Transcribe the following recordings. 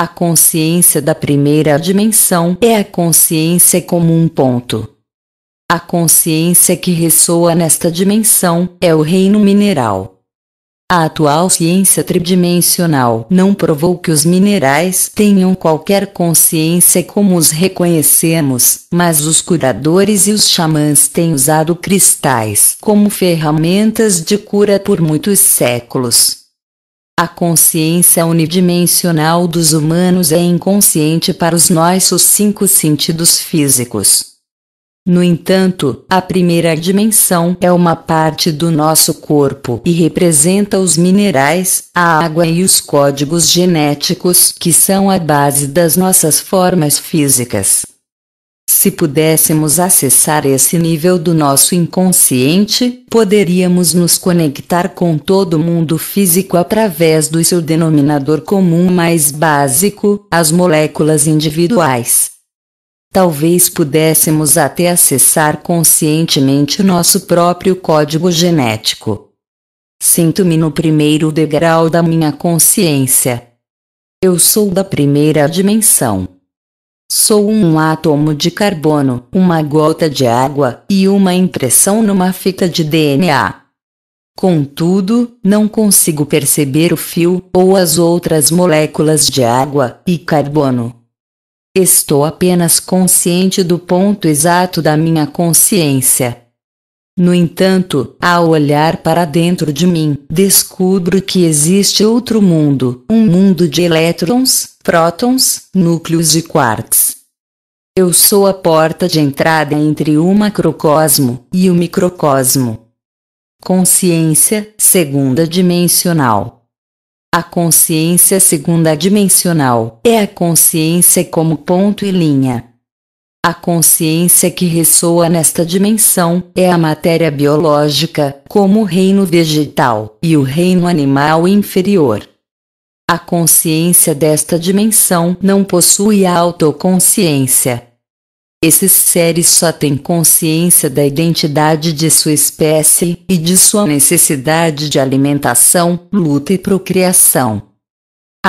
A consciência da primeira dimensão é a consciência como um Ponto. A consciência que ressoa nesta dimensão é o reino mineral. A atual ciência tridimensional não provou que os minerais tenham qualquer consciência como os reconhecemos, mas os curadores e os xamãs têm usado cristais como ferramentas de cura por muitos séculos. A consciência unidimensional dos humanos é inconsciente para os nossos cinco sentidos físicos. No entanto, a primeira dimensão é uma parte do nosso corpo e representa os minerais, a água e os códigos genéticos que são a base das nossas formas físicas. Se pudéssemos acessar esse nível do nosso inconsciente, poderíamos nos conectar com todo o mundo físico através do seu denominador comum mais básico, as moléculas individuais. Talvez pudéssemos até acessar conscientemente nosso próprio código genético. Sinto-me no primeiro degrau da minha consciência. Eu sou da primeira dimensão. Sou um átomo de carbono, uma gota de água e uma impressão numa fita de DNA. Contudo, não consigo perceber o fio ou as outras moléculas de água e carbono. Estou apenas consciente do ponto exato da minha consciência, no entanto, ao olhar para dentro de mim, descubro que existe outro mundo, um mundo de elétrons, prótons, núcleos e quarks. Eu sou a porta de entrada entre o macrocosmo e o microcosmo. Consciência segunda dimensional. A consciência segunda dimensional é a consciência como ponto e linha, a consciência que ressoa nesta dimensão é a matéria biológica, como o reino vegetal e o reino animal inferior. A consciência desta dimensão não possui autoconsciência. Esses seres só têm consciência da identidade de sua espécie e de sua necessidade de alimentação, luta e procriação.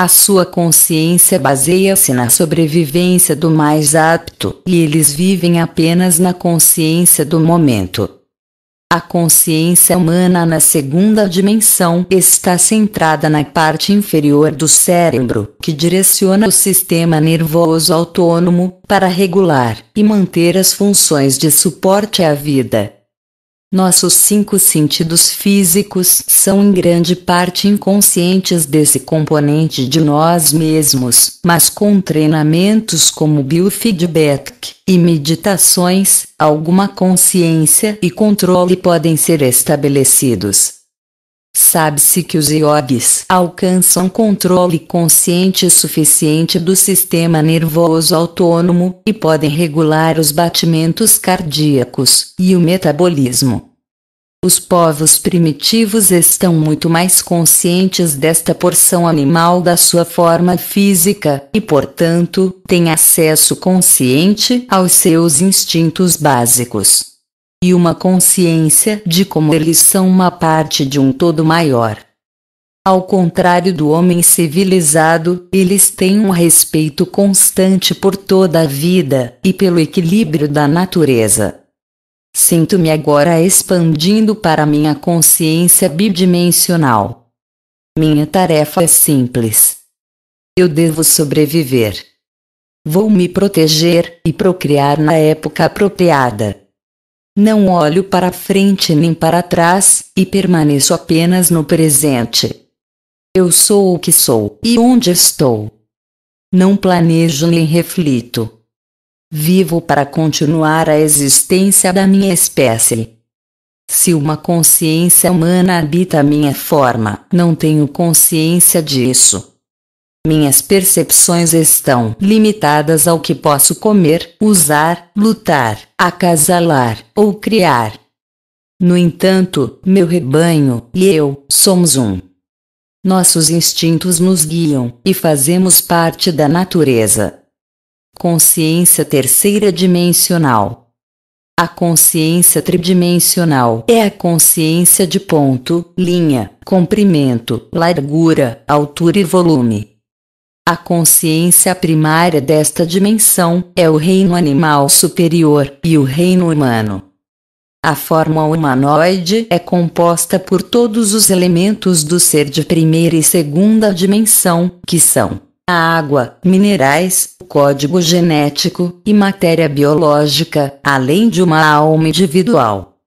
A sua consciência baseia-se na sobrevivência do mais apto e eles vivem apenas na consciência do momento. A consciência humana na segunda dimensão está centrada na parte inferior do cérebro, que direciona o sistema nervoso autônomo para regular e manter as funções de suporte à vida. Nossos cinco sentidos físicos são em grande parte inconscientes desse componente de nós mesmos, mas com treinamentos como biofeedback e meditações, alguma consciência e controle podem ser estabelecidos. Sabe-se que os iogues alcançam controle consciente suficiente do sistema nervoso autônomo e podem regular os batimentos cardíacos e o metabolismo. Os povos primitivos estão muito mais conscientes desta porção animal da sua forma física e, portanto, têm acesso consciente aos seus instintos básicos e uma consciência de como eles são uma parte de um todo maior. Ao contrário do homem civilizado, eles têm um respeito constante por toda a vida e pelo equilíbrio da natureza. Sinto-me agora expandindo para minha consciência bidimensional. Minha tarefa é simples. Eu devo sobreviver. Vou me proteger e procriar na época apropriada. Não olho para frente nem para trás, e permaneço apenas no presente. Eu sou o que sou e onde estou. Não planejo nem reflito. Vivo para continuar a existência da minha espécie. Se uma consciência humana habita a minha forma, não tenho consciência disso. Minhas percepções estão limitadas ao que posso comer, usar, lutar, acasalar ou criar. No entanto, meu rebanho e eu somos um. Nossos instintos nos guiam e fazemos parte da natureza. Consciência terceira dimensional. A consciência tridimensional é a consciência de ponto, linha, comprimento, largura, altura e volume. A consciência primária desta dimensão é o reino animal superior e o reino humano. A forma humanoide é composta por todos os elementos do ser de primeira e segunda dimensão, que são a água, minerais, código genético e matéria biológica, além de uma alma individual.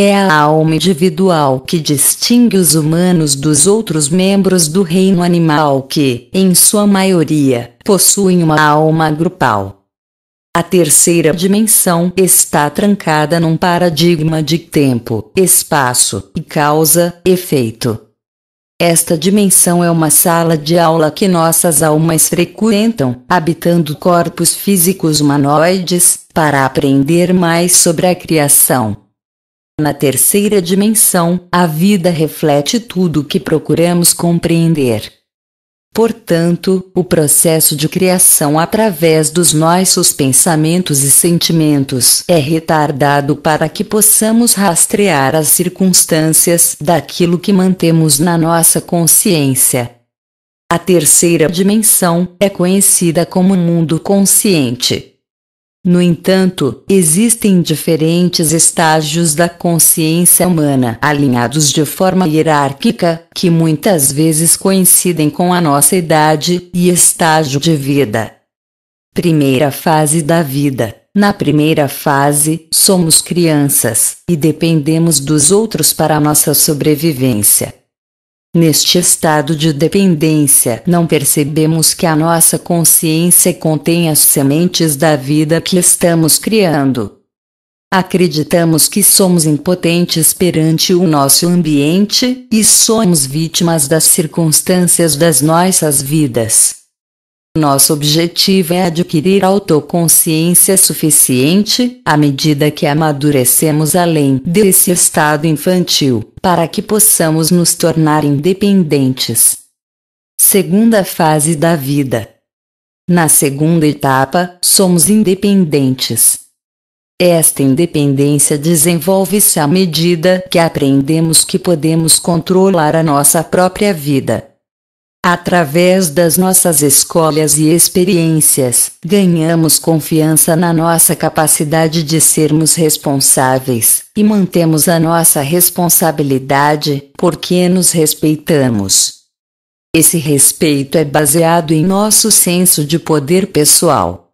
É a alma individual que distingue os humanos dos outros membros do reino animal que, em sua maioria, possuem uma alma grupal. A terceira dimensão está trancada num paradigma de tempo, espaço e causa-efeito. Esta dimensão é uma sala de aula que nossas almas frequentam, habitando corpos físicos humanoides, para aprender mais sobre a criação, na terceira dimensão, a vida reflete tudo o que procuramos compreender. Portanto, o processo de criação através dos nossos pensamentos e sentimentos é retardado para que possamos rastrear as circunstâncias daquilo que mantemos na nossa consciência. A terceira dimensão é conhecida como mundo consciente. No entanto, existem diferentes estágios da consciência humana alinhados de forma hierárquica, que muitas vezes coincidem com a nossa idade e estágio de vida. Primeira fase da vida. Na primeira fase, somos crianças e dependemos dos outros para nossa sobrevivência. Neste estado de dependência, não percebemos que a nossa consciência contém as sementes da vida que estamos criando. Acreditamos que somos impotentes perante o nosso ambiente e somos vítimas das circunstâncias das nossas vidas. Nosso objetivo é adquirir autoconsciência suficiente, à medida que amadurecemos além desse estado infantil, para que possamos nos tornar independentes. Segunda fase da vida. Na segunda etapa, somos independentes. Esta independência desenvolve-se à medida que aprendemos que podemos controlar a nossa própria vida. Através das nossas escolhas e experiências, ganhamos confiança na nossa capacidade de sermos responsáveis e mantemos a nossa responsabilidade porque nos respeitamos. Esse respeito é baseado em nosso senso de poder pessoal.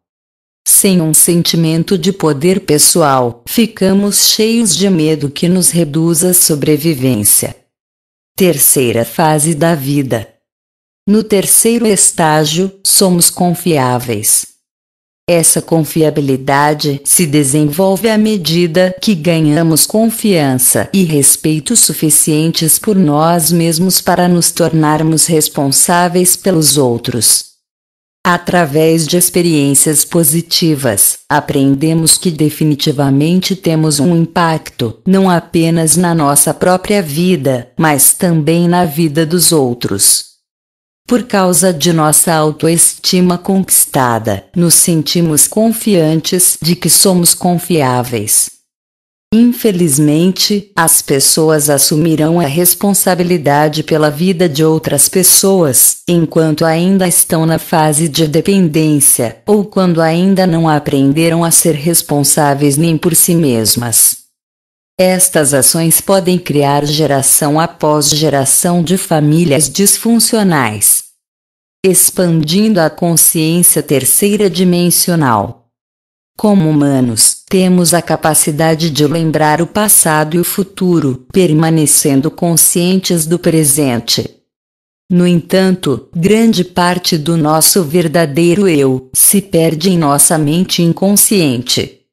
Sem um sentimento de poder pessoal, ficamos cheios de medo que nos reduz à sobrevivência. Terceira fase da vida no terceiro estágio, somos confiáveis. Essa confiabilidade se desenvolve à medida que ganhamos confiança e respeito suficientes por nós mesmos para nos tornarmos responsáveis pelos outros. Através de experiências positivas, aprendemos que definitivamente temos um impacto, não apenas na nossa própria vida, mas também na vida dos outros. Por causa de nossa autoestima conquistada, nos sentimos confiantes de que somos confiáveis. Infelizmente, as pessoas assumirão a responsabilidade pela vida de outras pessoas, enquanto ainda estão na fase de dependência, ou quando ainda não aprenderam a ser responsáveis nem por si mesmas. Estas ações podem criar geração após geração de famílias disfuncionais, expandindo a consciência terceira dimensional. Como humanos, temos a capacidade de lembrar o passado e o futuro, permanecendo conscientes do presente. No entanto, grande parte do nosso verdadeiro eu se perde em nossa mente inconsciente.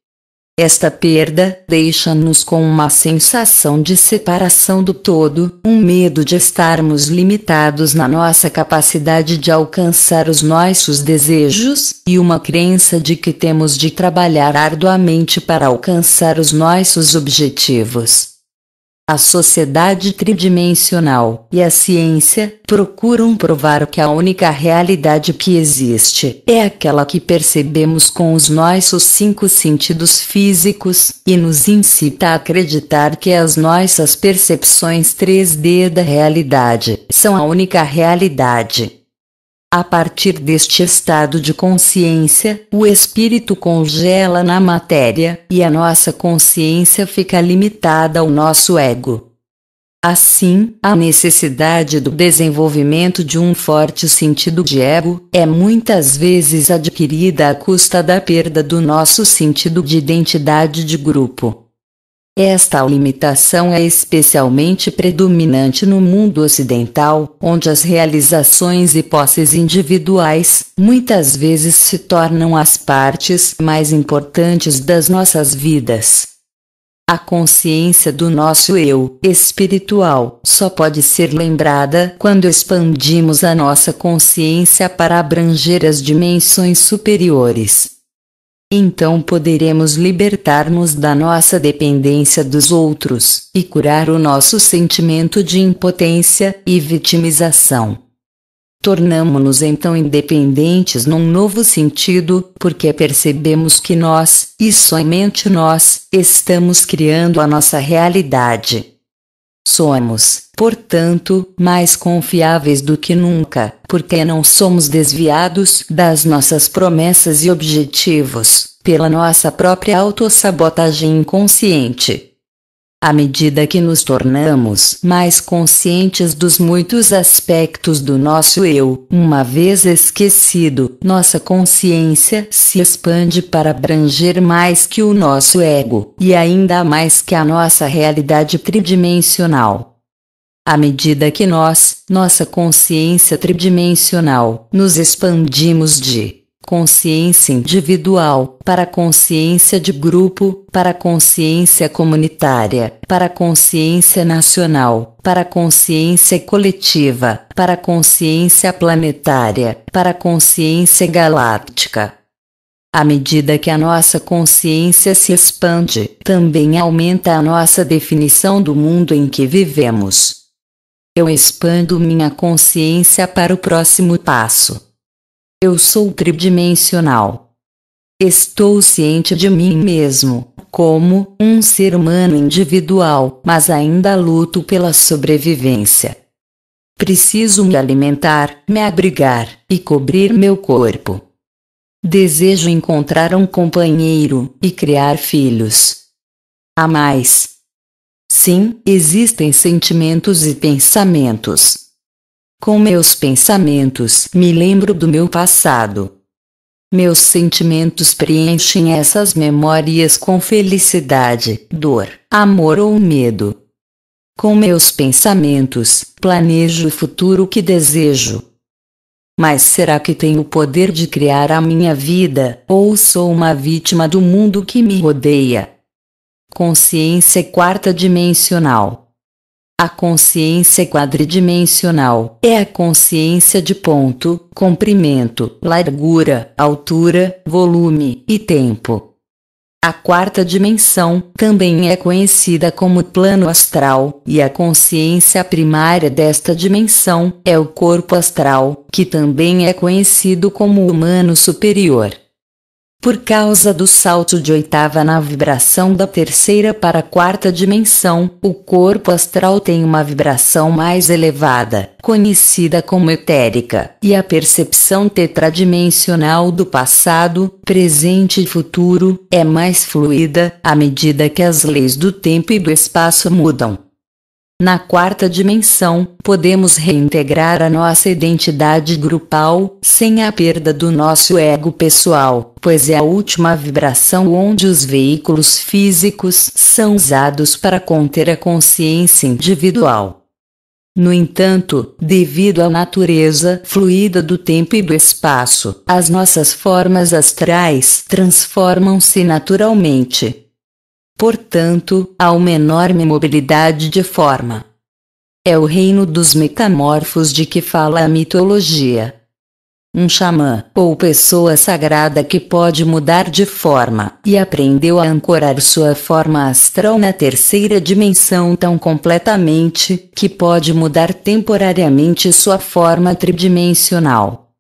Esta perda deixa-nos com uma sensação de separação do todo, um medo de estarmos limitados na nossa capacidade de alcançar os nossos desejos, e uma crença de que temos de trabalhar arduamente para alcançar os nossos objetivos. A sociedade tridimensional e a ciência procuram provar que a única realidade que existe é aquela que percebemos com os nossos cinco sentidos físicos e nos incita a acreditar que as nossas percepções 3D da realidade são a única realidade. A partir deste estado de consciência, o espírito congela na matéria, e a nossa consciência fica limitada ao nosso ego. Assim, a necessidade do desenvolvimento de um forte sentido de ego é muitas vezes adquirida à custa da perda do nosso sentido de identidade de grupo. Esta limitação é especialmente predominante no mundo ocidental, onde as realizações e posses individuais muitas vezes se tornam as partes mais importantes das nossas vidas. A consciência do nosso eu espiritual só pode ser lembrada quando expandimos a nossa consciência para abranger as dimensões superiores. Então poderemos libertar-nos da nossa dependência dos outros e curar o nosso sentimento de impotência e vitimização. Tornamo-nos então independentes num novo sentido, porque percebemos que nós, e somente nós, estamos criando a nossa realidade. Somos, portanto, mais confiáveis do que nunca, porque não somos desviados das nossas promessas e objetivos, pela nossa própria autossabotagem inconsciente. À medida que nos tornamos mais conscientes dos muitos aspectos do nosso eu, uma vez esquecido, nossa consciência se expande para abranger mais que o nosso ego, e ainda mais que a nossa realidade tridimensional. À medida que nós, nossa consciência tridimensional, nos expandimos de consciência individual, para consciência de grupo, para consciência comunitária, para consciência nacional, para consciência coletiva, para consciência planetária, para consciência galáctica. À medida que a nossa consciência se expande, também aumenta a nossa definição do mundo em que vivemos. Eu expando minha consciência para o próximo passo eu sou tridimensional. Estou ciente de mim mesmo, como um ser humano individual, mas ainda luto pela sobrevivência. Preciso me alimentar, me abrigar e cobrir meu corpo. Desejo encontrar um companheiro e criar filhos. Há mais. Sim, existem sentimentos e pensamentos. Com meus pensamentos, me lembro do meu passado. Meus sentimentos preenchem essas memórias com felicidade, dor, amor ou medo. Com meus pensamentos, planejo o futuro que desejo. Mas será que tenho o poder de criar a minha vida, ou sou uma vítima do mundo que me rodeia? Consciência quarta dimensional. A consciência quadridimensional é a consciência de ponto, comprimento, largura, altura, volume e tempo. A quarta dimensão também é conhecida como plano astral, e a consciência primária desta dimensão é o corpo astral, que também é conhecido como humano superior. Por causa do salto de oitava na vibração da terceira para a quarta dimensão, o corpo astral tem uma vibração mais elevada, conhecida como etérica, e a percepção tetradimensional do passado, presente e futuro é mais fluida à medida que as leis do tempo e do espaço mudam. Na quarta dimensão, podemos reintegrar a nossa identidade grupal, sem a perda do nosso ego pessoal, pois é a última vibração onde os veículos físicos são usados para conter a consciência individual. No entanto, devido à natureza fluida do tempo e do espaço, as nossas formas astrais transformam-se naturalmente, Portanto, há uma enorme mobilidade de forma. É o reino dos metamorfos de que fala a mitologia. Um xamã, ou pessoa sagrada que pode mudar de forma, e aprendeu a ancorar sua forma astral na terceira dimensão tão completamente, que pode mudar temporariamente sua forma tridimensional.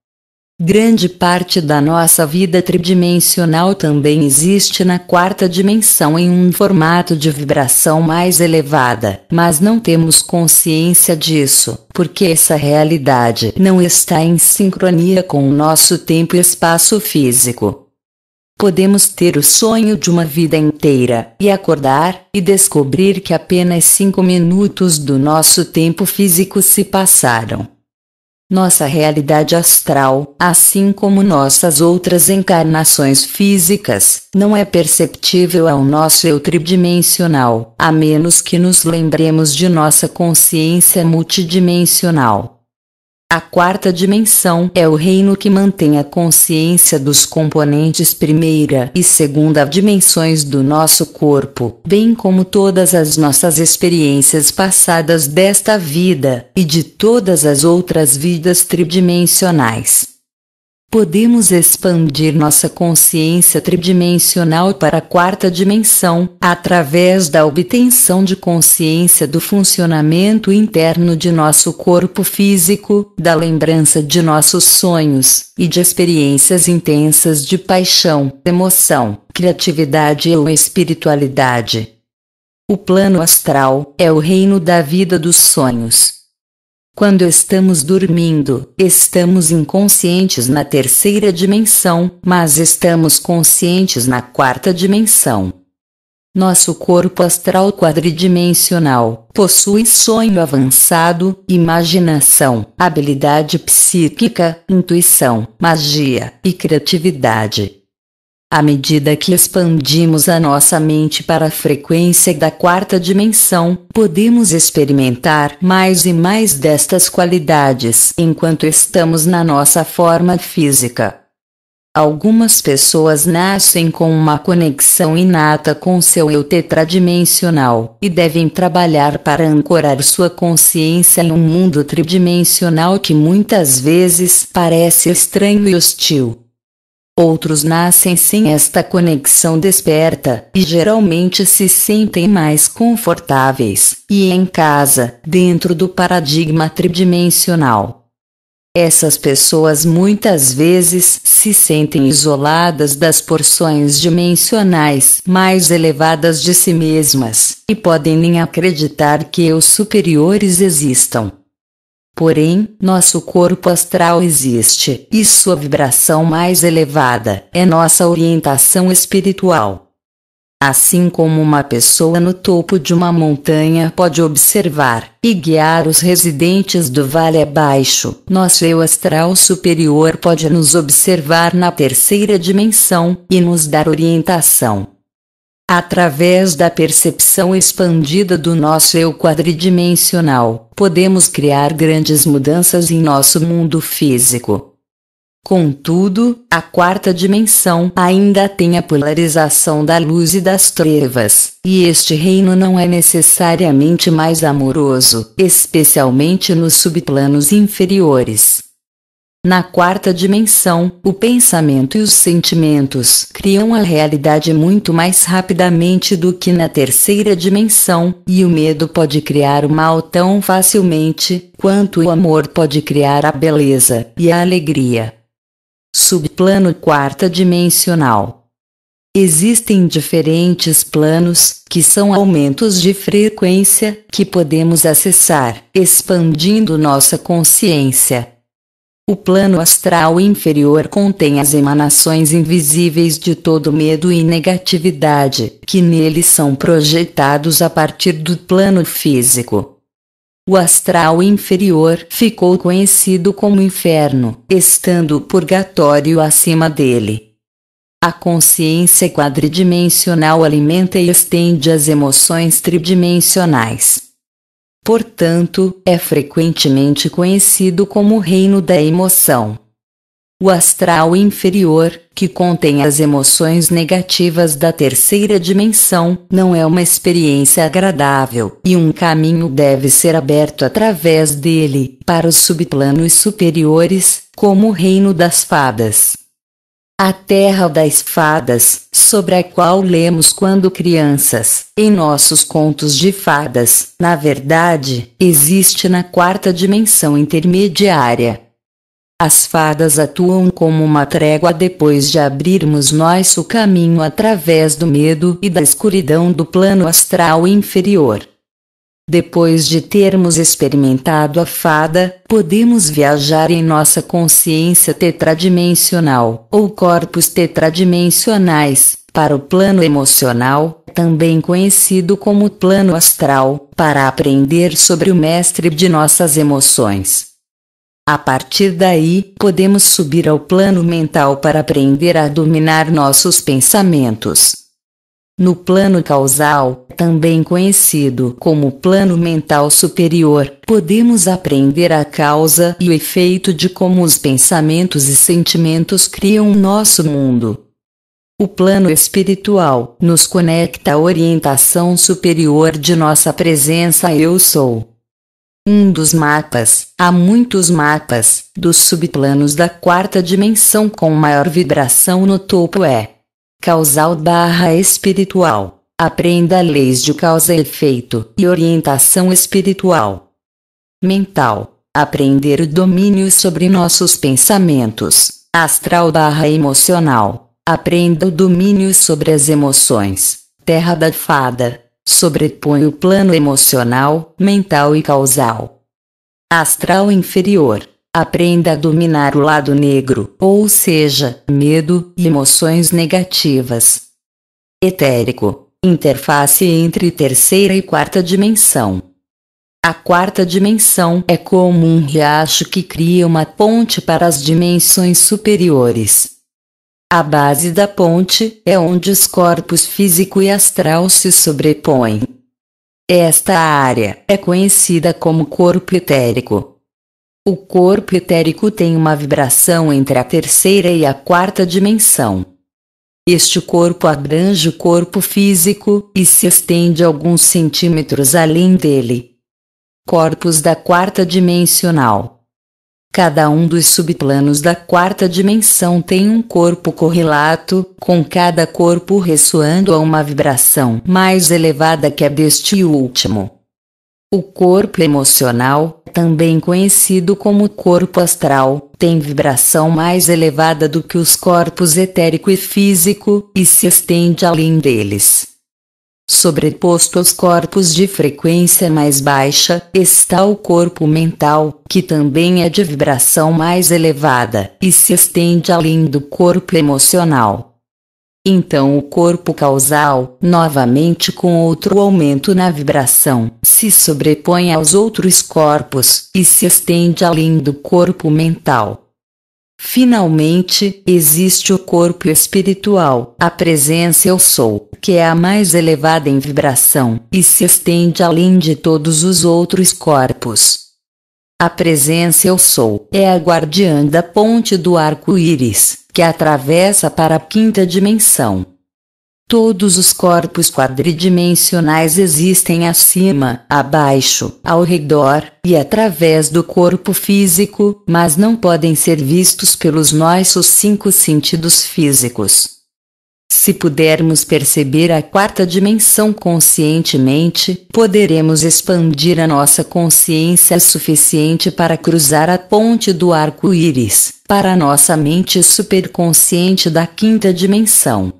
Grande parte da nossa vida tridimensional também existe na quarta dimensão em um formato de vibração mais elevada, mas não temos consciência disso, porque essa realidade não está em sincronia com o nosso tempo e espaço físico. Podemos ter o sonho de uma vida inteira, e acordar, e descobrir que apenas cinco minutos do nosso tempo físico se passaram. Nossa realidade astral, assim como nossas outras encarnações físicas, não é perceptível ao nosso eu tridimensional, a menos que nos lembremos de nossa consciência multidimensional. A quarta dimensão é o reino que mantém a consciência dos componentes primeira e segunda dimensões do nosso corpo, bem como todas as nossas experiências passadas desta vida e de todas as outras vidas tridimensionais. Podemos expandir nossa consciência tridimensional para a quarta dimensão, através da obtenção de consciência do funcionamento interno de nosso corpo físico, da lembrança de nossos sonhos, e de experiências intensas de paixão, emoção, criatividade ou espiritualidade. O plano astral é o reino da vida dos sonhos quando estamos dormindo, estamos inconscientes na terceira dimensão, mas estamos conscientes na quarta dimensão. Nosso corpo astral quadridimensional possui sonho avançado, imaginação, habilidade psíquica, intuição, magia e criatividade. À medida que expandimos a nossa mente para a frequência da quarta dimensão, podemos experimentar mais e mais destas qualidades enquanto estamos na nossa forma física. Algumas pessoas nascem com uma conexão inata com seu eu tetradimensional e devem trabalhar para ancorar sua consciência um mundo tridimensional que muitas vezes parece estranho e hostil. Outros nascem sem esta conexão desperta e geralmente se sentem mais confortáveis e em casa, dentro do paradigma tridimensional. Essas pessoas muitas vezes se sentem isoladas das porções dimensionais mais elevadas de si mesmas e podem nem acreditar que os superiores existam. Porém, nosso corpo astral existe e sua vibração mais elevada é nossa orientação espiritual. Assim como uma pessoa no topo de uma montanha pode observar e guiar os residentes do vale abaixo, nosso eu astral superior pode nos observar na terceira dimensão e nos dar orientação. Através da percepção expandida do nosso eu quadridimensional, podemos criar grandes mudanças em nosso mundo físico. Contudo, a quarta dimensão ainda tem a polarização da luz e das trevas, e este reino não é necessariamente mais amoroso, especialmente nos subplanos inferiores. Na quarta dimensão, o pensamento e os sentimentos criam a realidade muito mais rapidamente do que na terceira dimensão, e o medo pode criar o mal tão facilmente quanto o amor pode criar a beleza e a alegria. Subplano quarta dimensional. Existem diferentes planos, que são aumentos de frequência, que podemos acessar, expandindo nossa consciência o plano astral inferior contém as emanações invisíveis de todo medo e negatividade, que neles são projetados a partir do plano físico. O astral inferior ficou conhecido como inferno, estando o purgatório acima dele. A consciência quadridimensional alimenta e estende as emoções tridimensionais. Portanto, é frequentemente conhecido como reino da emoção. O astral inferior, que contém as emoções negativas da terceira dimensão, não é uma experiência agradável, e um caminho deve ser aberto através dele, para os subplanos superiores, como o reino das fadas a terra das fadas, sobre a qual lemos quando crianças, em nossos contos de fadas, na verdade, existe na quarta dimensão intermediária. As fadas atuam como uma trégua depois de abrirmos nosso caminho através do medo e da escuridão do plano astral inferior. Depois de termos experimentado a fada, podemos viajar em nossa consciência tetradimensional, ou corpos tetradimensionais, para o plano emocional, também conhecido como plano astral, para aprender sobre o mestre de nossas emoções. A partir daí, podemos subir ao plano mental para aprender a dominar nossos pensamentos. No plano causal, também conhecido como plano mental superior, podemos aprender a causa e o efeito de como os pensamentos e sentimentos criam nosso mundo. O plano espiritual nos conecta à orientação superior de nossa presença Eu Sou. Um dos mapas, há muitos mapas, dos subplanos da quarta dimensão com maior vibração no topo é causal barra espiritual. Aprenda leis de causa e efeito e orientação espiritual. Mental. Aprender o domínio sobre nossos pensamentos. Astral barra emocional. Aprenda o domínio sobre as emoções. Terra da fada. Sobrepõe o plano emocional, mental e causal. Astral inferior Aprenda a dominar o lado negro, ou seja, medo e emoções negativas. Etérico interface entre terceira e quarta dimensão. A quarta dimensão é como um riacho que cria uma ponte para as dimensões superiores. A base da ponte é onde os corpos físico e astral se sobrepõem. Esta área é conhecida como corpo etérico. O corpo etérico tem uma vibração entre a terceira e a quarta dimensão. Este corpo abrange o corpo físico e se estende alguns centímetros além dele. Corpos da quarta dimensional. Cada um dos subplanos da quarta dimensão tem um corpo correlato, com cada corpo ressoando a uma vibração mais elevada que a deste último. O corpo emocional, também conhecido como corpo astral, tem vibração mais elevada do que os corpos etérico e físico, e se estende além deles. Sobreposto aos corpos de frequência mais baixa, está o corpo mental, que também é de vibração mais elevada, e se estende além do corpo emocional. Então o corpo causal, novamente com outro aumento na vibração, se sobrepõe aos outros corpos e se estende além do corpo mental. Finalmente, existe o corpo espiritual, a presença eu sou, que é a mais elevada em vibração e se estende além de todos os outros corpos. A presença eu sou é a guardiã da ponte do arco-íris que atravessa para a quinta dimensão. Todos os corpos quadridimensionais existem acima, abaixo, ao redor e através do corpo físico, mas não podem ser vistos pelos nossos cinco sentidos físicos. Se pudermos perceber a quarta dimensão conscientemente, poderemos expandir a nossa consciência suficiente para cruzar a ponte do arco-íris, para a nossa mente superconsciente da quinta dimensão.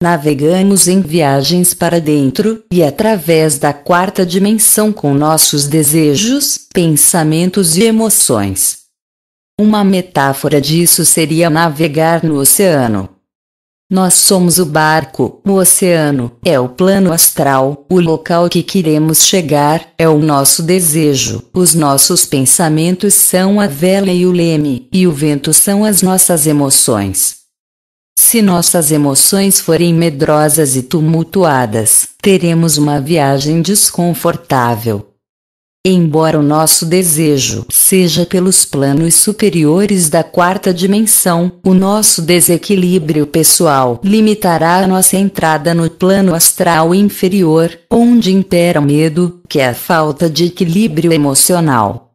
Navegamos em viagens para dentro e através da quarta dimensão com nossos desejos, pensamentos e emoções. Uma metáfora disso seria navegar no oceano nós somos o barco, o oceano, é o plano astral, o local que queremos chegar, é o nosso desejo, os nossos pensamentos são a vela e o leme, e o vento são as nossas emoções. Se nossas emoções forem medrosas e tumultuadas, teremos uma viagem desconfortável. Embora o nosso desejo seja pelos planos superiores da quarta dimensão, o nosso desequilíbrio pessoal limitará a nossa entrada no plano astral inferior, onde impera o medo, que é a falta de equilíbrio emocional.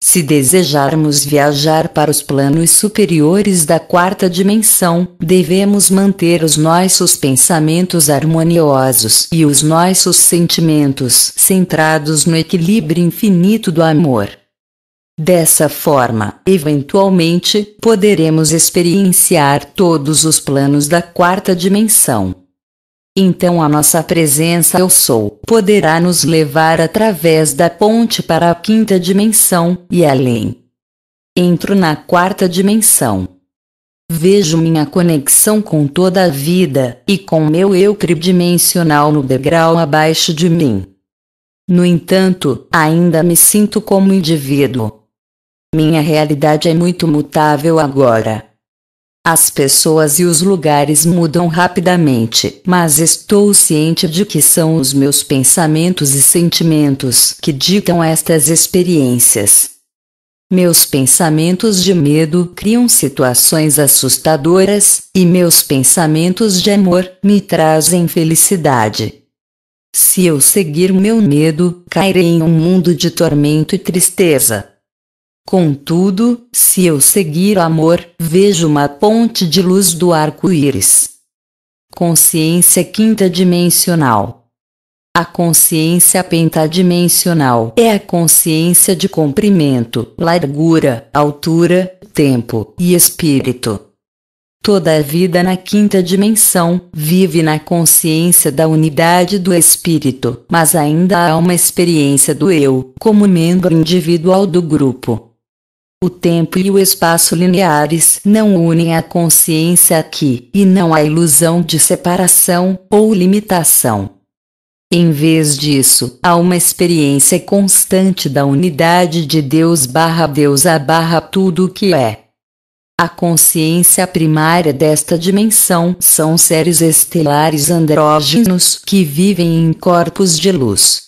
Se desejarmos viajar para os planos superiores da quarta dimensão, devemos manter os nossos pensamentos harmoniosos e os nossos sentimentos centrados no equilíbrio infinito do amor. Dessa forma, eventualmente, poderemos experienciar todos os planos da quarta dimensão. Então a nossa presença eu sou poderá nos levar através da ponte para a quinta dimensão e além. Entro na quarta dimensão. Vejo minha conexão com toda a vida e com meu eu tridimensional no degrau abaixo de mim. No entanto, ainda me sinto como indivíduo. Minha realidade é muito mutável agora. As pessoas e os lugares mudam rapidamente, mas estou ciente de que são os meus pensamentos e sentimentos que ditam estas experiências. Meus pensamentos de medo criam situações assustadoras, e meus pensamentos de amor me trazem felicidade. Se eu seguir meu medo, cairei em um mundo de tormento e tristeza. Contudo, se eu seguir o amor, vejo uma ponte de luz do arco-íris. Consciência quinta dimensional. A consciência pentadimensional é a consciência de comprimento, largura, altura, tempo e espírito. Toda a vida na quinta dimensão vive na consciência da unidade do espírito, mas ainda há uma experiência do eu como membro individual do grupo. O tempo e o espaço lineares não unem a consciência aqui, e não há ilusão de separação ou limitação. Em vez disso, há uma experiência constante da unidade de Deus barra deusa barra tudo o que é. A consciência primária desta dimensão são seres estelares andrógenos que vivem em corpos de luz.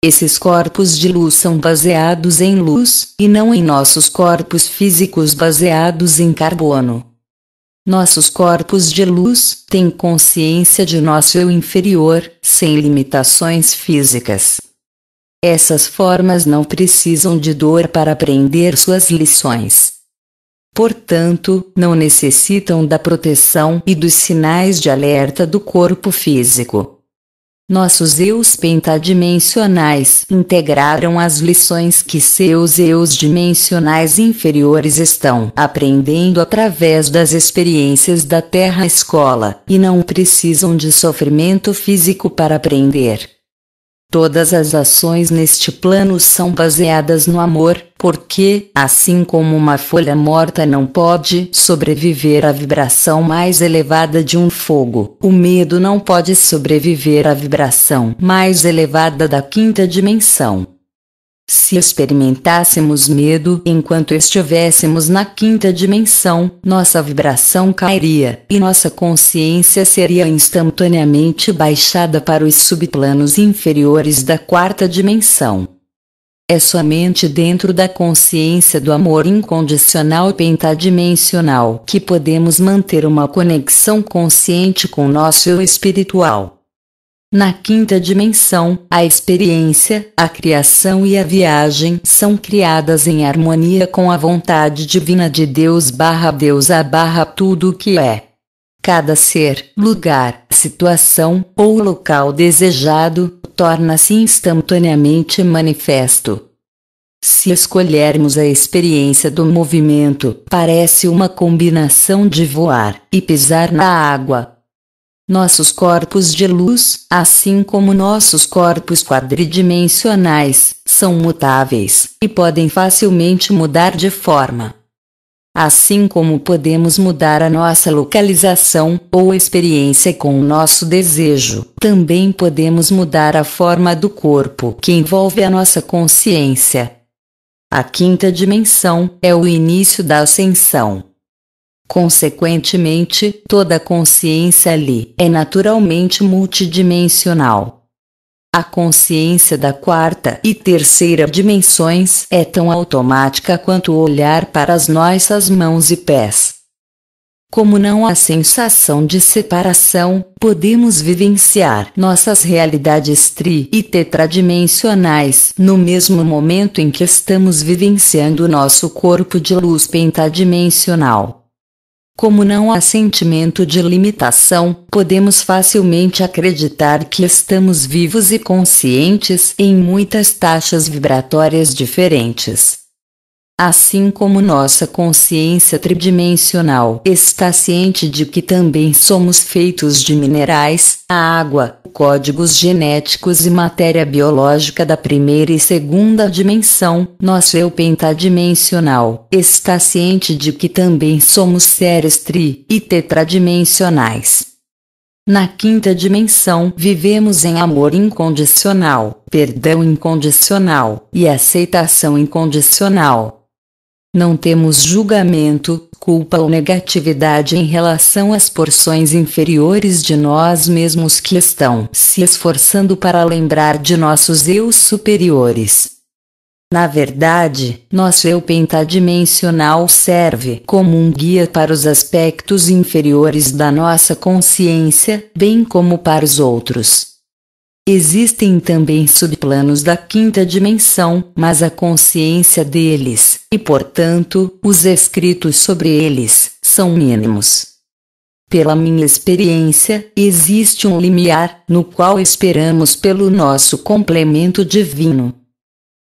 Esses corpos de luz são baseados em luz, e não em nossos corpos físicos baseados em carbono. Nossos corpos de luz têm consciência de nosso eu inferior, sem limitações físicas. Essas formas não precisam de dor para aprender suas lições. Portanto, não necessitam da proteção e dos sinais de alerta do corpo físico. Nossos eus pentadimensionais integraram as lições que seus eus dimensionais inferiores estão aprendendo através das experiências da Terra Escola, e não precisam de sofrimento físico para aprender. Todas as ações neste plano são baseadas no amor, porque, assim como uma folha morta não pode sobreviver à vibração mais elevada de um fogo, o medo não pode sobreviver à vibração mais elevada da quinta dimensão. Se experimentássemos medo enquanto estivéssemos na quinta dimensão, nossa vibração cairia e nossa consciência seria instantaneamente baixada para os subplanos inferiores da quarta dimensão. É somente dentro da consciência do amor incondicional pentadimensional que podemos manter uma conexão consciente com nosso eu espiritual. Na quinta dimensão, a experiência, a criação e a viagem são criadas em harmonia com a vontade divina de Deus barra deusa barra tudo o que é. Cada ser, lugar, situação ou local desejado torna-se instantaneamente manifesto. Se escolhermos a experiência do movimento, parece uma combinação de voar e pisar na água, nossos corpos de luz, assim como nossos corpos quadridimensionais, são mutáveis e podem facilmente mudar de forma. Assim como podemos mudar a nossa localização ou experiência com o nosso desejo, também podemos mudar a forma do corpo que envolve a nossa consciência. A quinta dimensão é o início da ascensão. Consequentemente, toda consciência ali é naturalmente multidimensional. A consciência da quarta e terceira dimensões é tão automática quanto o olhar para as nossas mãos e pés. Como não há sensação de separação, podemos vivenciar nossas realidades tri e tetradimensionais no mesmo momento em que estamos vivenciando nosso corpo de luz pentadimensional. Como não há sentimento de limitação, podemos facilmente acreditar que estamos vivos e conscientes em muitas taxas vibratórias diferentes. Assim como nossa consciência tridimensional está ciente de que também somos feitos de minerais, água, códigos genéticos e matéria biológica da primeira e segunda dimensão, nosso eu pentadimensional está ciente de que também somos seres tri e tetradimensionais. Na quinta dimensão, vivemos em amor incondicional, perdão incondicional e aceitação incondicional. Não temos julgamento, culpa ou negatividade em relação às porções inferiores de nós mesmos que estão se esforçando para lembrar de nossos eus superiores. Na verdade, nosso eu pentadimensional serve como um guia para os aspectos inferiores da nossa consciência, bem como para os outros. Existem também subplanos da quinta dimensão, mas a consciência deles, e portanto, os escritos sobre eles, são mínimos. Pela minha experiência, existe um limiar, no qual esperamos pelo nosso complemento divino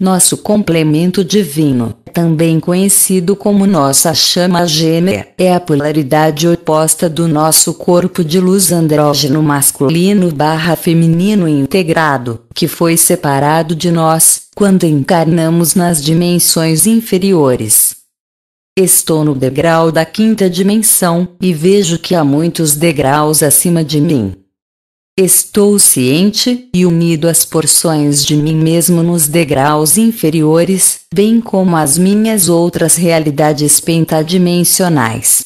nosso complemento divino, também conhecido como nossa chama gêmea, é a polaridade oposta do nosso corpo de luz andrógeno masculino barra feminino integrado, que foi separado de nós, quando encarnamos nas dimensões inferiores. Estou no degrau da quinta dimensão, e vejo que há muitos degraus acima de mim. Estou ciente e unido às porções de mim mesmo nos degraus inferiores, bem como às minhas outras realidades pentadimensionais.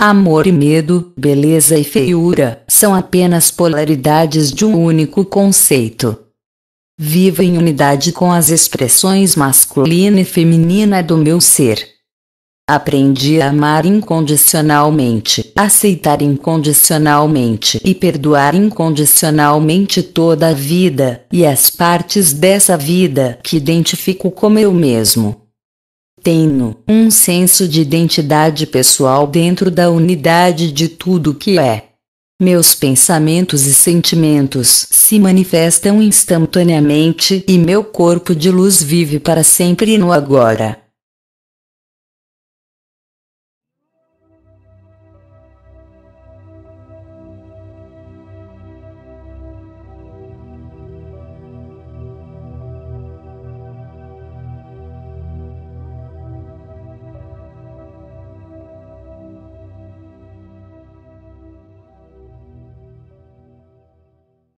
Amor e medo, beleza e feiura, são apenas polaridades de um único conceito. Vivo em unidade com as expressões masculina e feminina do meu ser. Aprendi a amar incondicionalmente, aceitar incondicionalmente e perdoar incondicionalmente toda a vida e as partes dessa vida que identifico como eu mesmo. Tenho um senso de identidade pessoal dentro da unidade de tudo que é. Meus pensamentos e sentimentos se manifestam instantaneamente e meu corpo de luz vive para sempre no agora.